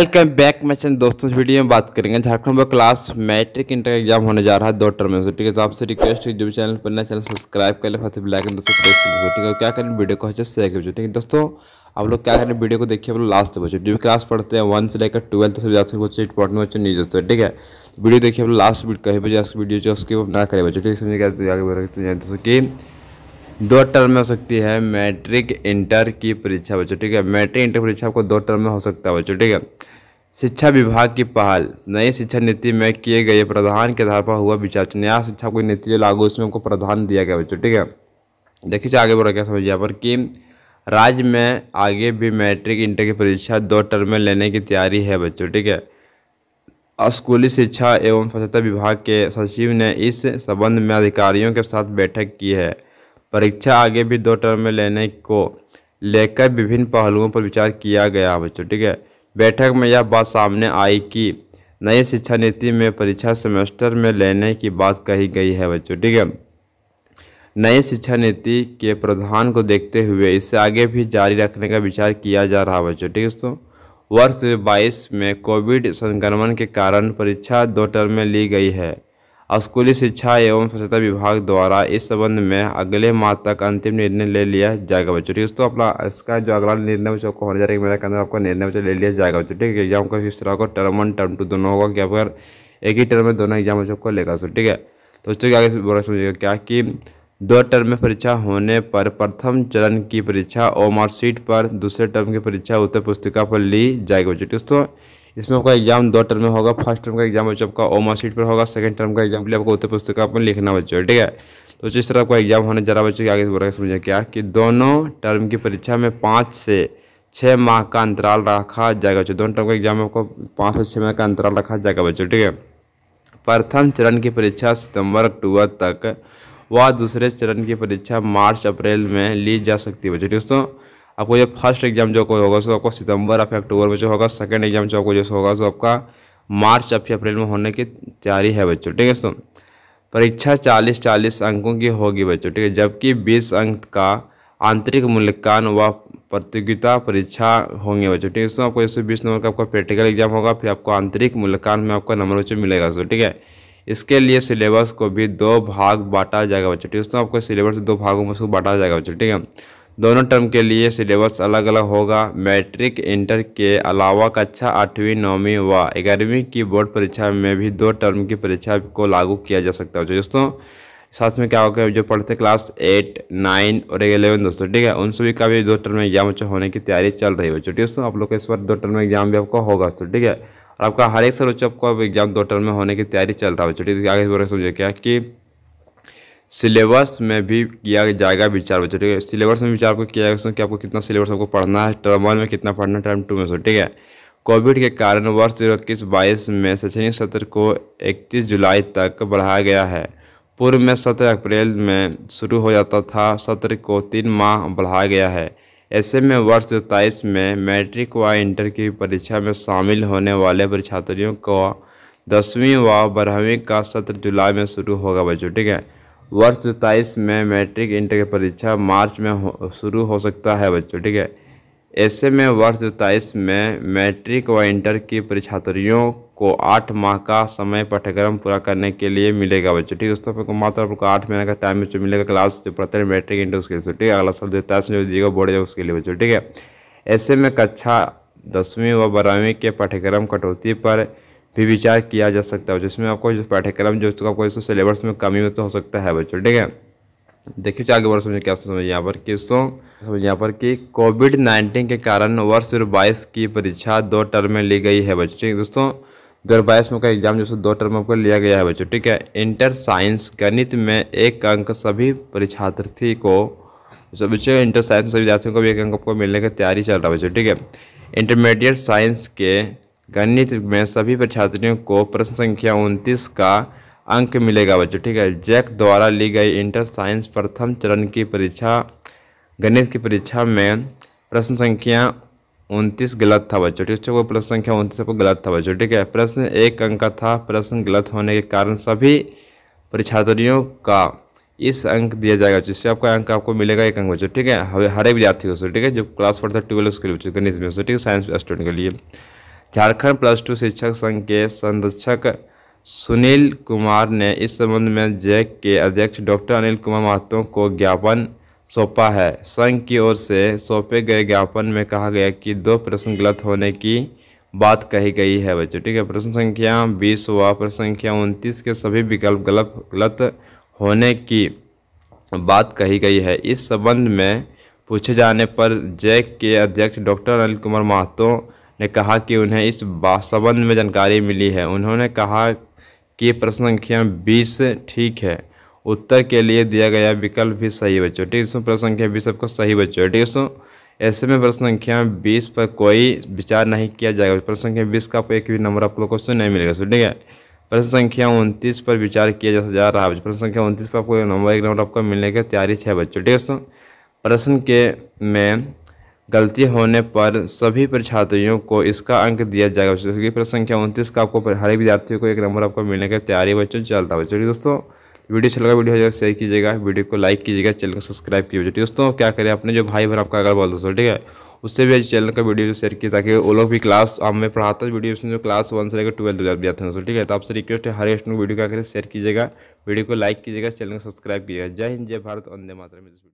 welcome back मैं चंद दोस्तों इस वीडियो में बात करेंगे झारखंड में क्लास मैट्रिक इंटर एग्जाम होने जा रहा है दो टर्म में ठीक है तो आपसे रिक्वेस्ट है जो भी चैनल पर नया चैनल सब्सक्राइब कर ले फिर लाइक दोस्तों ठीक है क्या करें वीडियो को अच्छे से शेयर ठीक है दोस्तों आप लोग क्या करें वीडियो को देखिए आप लोग लास्ट तक बच्चे जो भी क्लास पढ़ते हैं वन से लेकर ट्वेल्थ से जा सकते बच्चे इंपॉर्टेंट बच्चे नहीं दोस्तों ठीक है वीडियो देखिए आप लोग लास्ट कहीं बजे वीडियो जो उसके ना करें बच्चे ठीक है समझे गया तो तो दोस्तों की दो टर्म में हो सकती है मैट्रिक इंटर की परीक्षा बच्चों ठीक है मैट्रिक इंटर परीक्षा आपको दो टर्म में हो सकता है बच्चों ठीक है शिक्षा विभाग की पहल नई शिक्षा नीति में किए गए प्रावधान के आधार पर हुआ विचार नया शिक्षा कोई नीति लागू उसमें उनको प्रावधान दिया गया बच्चों ठीक है देखिए आगे बढ़ा क्या समझिए यहाँ पर कि राज्य में आगे भी मैट्रिक इंटर की परीक्षा दो टर्म में लेने की तैयारी है बच्चों ठीक है स्कूली शिक्षा एवं स्वच्छता विभाग के सचिव ने इस संबंध में अधिकारियों के साथ बैठक की है परीक्षा आगे भी दो टर्म में लेने को लेकर विभिन्न पहलुओं पर विचार किया गया बच्चों ठीक है बैठक में यह बात सामने आई कि नई शिक्षा नीति में परीक्षा सेमेस्टर में लेने की बात कही गई है बच्चों ठीक है नई शिक्षा नीति के प्रधान को देखते हुए इसे आगे भी जारी रखने का विचार किया जा रहा बच्चों ठीक है दोस्तों वर्ष बाईस में कोविड संक्रमण के कारण परीक्षा दो टर्म में ली गई है स्कूली शिक्षा एवं स्वच्छता विभाग द्वारा इस संबंध में अगले माह तक अंतिम निर्णय ले लिया जाएगा बच्चों ठीक है दोस्तों अपना इसका जो अगला निर्णय बच्चों को होने जा रहा है मेरा कहना आपका निर्णय बच्चों ले लिया जाएगा बच्चों ठीक है एग्जाम का किस तरह को टर्म वन टर्म टू दोनों होगा कि अगर एक ही टर्म में दोनों एग्जाम बच्चों को लेगा सो ठीक है तो बच्चों आगे बोला समझिएगा क्या कि दो टर्म में परीक्षा होने पर प्रथम चरण की परीक्षा ओमार्कशीट पर दूसरे टर्म की परीक्षा उत्तर पुस्तिका पर ली जाएगी बच्चों दोस्तों इसमें आपका एग्जाम दो टर्म में होगा फर्स्ट टर्म का एग्जाम बच्चों आपका ओमा सीट पर होगा सेकंड टर्म का एग्जाम के लिए आपको उत्तर पुस्तक अपन लिखना बच्चों ठीक है तो इस तरह आपका एग्जाम होने जा रहा बच्चों आगे तो बढ़कर समझे क्या कि दोनों टर्म की परीक्षा में पाँच से छः माह का अंतराल रखा जाएगा बच्चों दोनों टर्म का एग्जाम में आपको पाँच से छः माह का अंतराल रखा जाएगा बच्चों ठीक है प्रथम चरण की परीक्षा सितंबर अक्टूबर तक व दूसरे चरण की परीक्षा मार्च अप्रैल में ली जा सकती है बच्चों दोस्तों आपको जो फर्स्ट एग्जाम जो कोई होगा सो आपको सितंबर या फिर अक्टूबर में जो होगा सेकेंड एग्जाम जो आपको जैसे होगा सो आपका मार्च या फिर अप्रैल में होने की तैयारी है बच्चों ठीक है सो परीक्षा चालीस चालीस अंकों की होगी बच्चों ठीक है जबकि बीस अंक का आंतरिक मूल्यांकन व प्रतियोगिता परीक्षा होंगे बच्चों ठीक है सो आपको जैसे बीस नंबर का आपका प्रैक्टिकल एग्जाम होगा फिर आपको आंतरिक मूल्यांकन में आपका नंबर बच्चों मिलेगा सो ठीक है इसके लिए सिलेबस को भी दो भाग बांटा जाएगा बच्चों ठीक है दोस्तों आपको सिलेबस दो भागों में उसको बांटा जाएगा बच्चों ठीक है दोनों टर्म के लिए सिलेबस अलग अलग होगा मैट्रिक इंटर के अलावा कक्षा आठवीं नौवीं व ग्यारहवीं की बोर्ड परीक्षा में भी दो टर्म की परीक्षा को लागू किया जा सकता है दोस्तों साथ में क्या होगा जो पढ़ते क्लास एट नाइन और एलेवन दोस्तों ठीक है उन सभी का भी दो टर्म एग्जाम बच्चों होने की तैयारी चल रही है छोटी दोस्तों आप लोग को इस बार दो टर्म एग्जाम भी आपका होगा दोस्तों ठीक है और आपका हर एक सर बच्चों आपको एग्जाम दो टर्म में होने की तैयारी चल रहा है छोटी ठीक है आगे समझे क्या कि सिलेबस में भी किया जाएगा विचार बच्चों ठीक है सिलेबस में विचार आपको किया जाएगा कि आपको कितना सिलेबस आपको पढ़ना है टर्म वन में कितना पढ़ना है टर्म टू में सो ठीक है कोविड के कारण वर्ष दो इक्कीस बाईस में शैक्षणिक सत्र को इकतीस जुलाई तक बढ़ाया गया है पूर्व में सत्रह अप्रैल में शुरू हो जाता था सत्र को तीन माह बढ़ाया गया है ऐसे में वर्ष दो तेईस में मैट्रिक व इंटर की परीक्षा में शामिल होने वाले परीक्षार्थियों को दसवीं व बारहवीं का सत्र जुलाई में शुरू होगा बच्चों ठीक है वर्ष सत्ताईस में मैट्रिक इंटर की परीक्षा मार्च में हो, शुरू हो सकता है बच्चों ठीक है ऐसे में वर्ष सत्ताईस में मैट्रिक व इंटर की परीक्षार्थियों को आठ माह का समय पाठ्यक्रम पूरा करने के लिए मिलेगा बच्चों ठीक है उस पर मात्र आपको आठ महीने का टाइम बच्चों मिलेगा क्लास जो पढ़ते हैं मैट्रिक इंटर उसके लिए ठीक है अगला साल जो में जो दीजिएगा बोर्ड उसके लिए बच्चों ठीक है ऐसे में कक्षा दसवीं व बारहवीं के पाठ्यक्रम कटौती पर भी विचार किया जा सकता है जिसमें आपको जो पाठ्यक्रम जो तो आपको इसको सिलेबस में कमी में तो हो सकता है बच्चों ठीक है देखिए आगे बढ़ समझे क्या समझ यहाँ पर किसों समझ यहाँ पर कि कोविड नाइन्टीन के कारण वर्ष दो बाईस की परीक्षा दो टर्म में ली गई है है दोस्तों दो हज़ार बाईस में का एग्जाम जो दो टर्म आपको लिया गया है बच्चों ठीक है इंटर साइंस गणित में एक अंक सभी परीक्षार्थी को जो बच्चों इंटर साइंस में सभी विद्यार्थियों को भी एक अंक आपको मिलने की तैयारी चल रहा है बच्चों ठीक है इंटरमीडिएट साइंस के गणित में सभी छात्रियों को प्रश्न संख्या उनतीस का अंक मिलेगा बच्चों ठीक है जैक द्वारा ली गई इंटर साइंस प्रथम चरण की परीक्षा गणित की परीक्षा में प्रश्न संख्या उनतीस गलत था बच्चों ठीक है प्रश्न संख्या उनतीस को गलत था बच्चों ठीक है प्रश्न एक अंक का था प्रश्न गलत होने के कारण सभी परीक्षार्थियों का इस अंक दिया जाएगा जिससे आपका अंक आपको मिलेगा एक अंक बच्चों ठीक है हर एक विद्यार्थी को ठीक है जो क्लास फोर्थ था ट्वेल्व उसके लिए बच्चों गणित में ठीक है साइंस स्टूडेंट के लिए झारखंड प्लस टू शिक्षक संघ के संरक्षक सुनील कुमार ने इस संबंध में जैक के अध्यक्ष डॉक्टर अनिल कुमार महतो को ज्ञापन सौंपा है संघ की ओर से सौंपे गए ज्ञापन में कहा गया कि दो प्रश्न गलत होने की बात कही गई है बच्चों ठीक है प्रश्न संख्या बीस व प्रश्न संख्या उनतीस के सभी विकल्प गलत गलत होने की बात कही गई है इस संबंध में पूछे जाने पर जैक के अध्यक्ष डॉक्टर अनिल कुमार महतो ने कहा कि उन्हें इस संबंध में जानकारी मिली है उन्होंने कहा कि प्रश्न संख्या बीस ठीक है उत्तर के लिए दिया गया विकल्प भी सही बच्चों ठीक है प्रश्न संख्या बीस आपको सही बच्चों ठीक है ऐसे में प्रश्न संख्या बीस पर कोई विचार नहीं किया जाएगा प्रश्न संख्या बीस का आपको एक भी नंबर आपको क्वेश्चन नहीं मिलेगा सो ठीक है प्रश्न संख्या उनतीस पर विचार किया जा रहा है प्रश्न संख्या उनतीस पर आपको नंबर एक नंबर आपको मिलने की तैयारी छः बच्चों ठीक है प्रश्न के में गलती होने पर सभी छात्रियों को इसका अंक दिया जाएगा बच्चों क्योंकि प्रश्न संख्या उनतीस का आपको हर एक विद्यार्थियों को एक नंबर आपको मिलने की तैयारी बच्चों चलता है चलिए दोस्तों वीडियो चलेगा अच्छा वीडियो जो अच्छा शेयर कीजिएगा वीडियो को लाइक कीजिएगा चैनल को सब्सक्राइब कीजिए दोस्तों क्या करें अपने जो भाई बहन आपका अगर बोल दोस्तों ठीक है उससे भी चैनल का वीडियो शेयर किया ताकि वो लोग भी क्लास आप में पढ़ाता है वीडियो जो क्लास वन से लेकर ट्वेल्थ तक जाते हैं दोस्तों ठीक है तो आपसे रिक्वेस्ट है हर एक वीडियो क्या करें शेयर कीजिएगा वीडियो को लाइक कीजिएगा चैनल को सब्सक्राइब कीजिएगा जय हिंद जय भारत वंदे में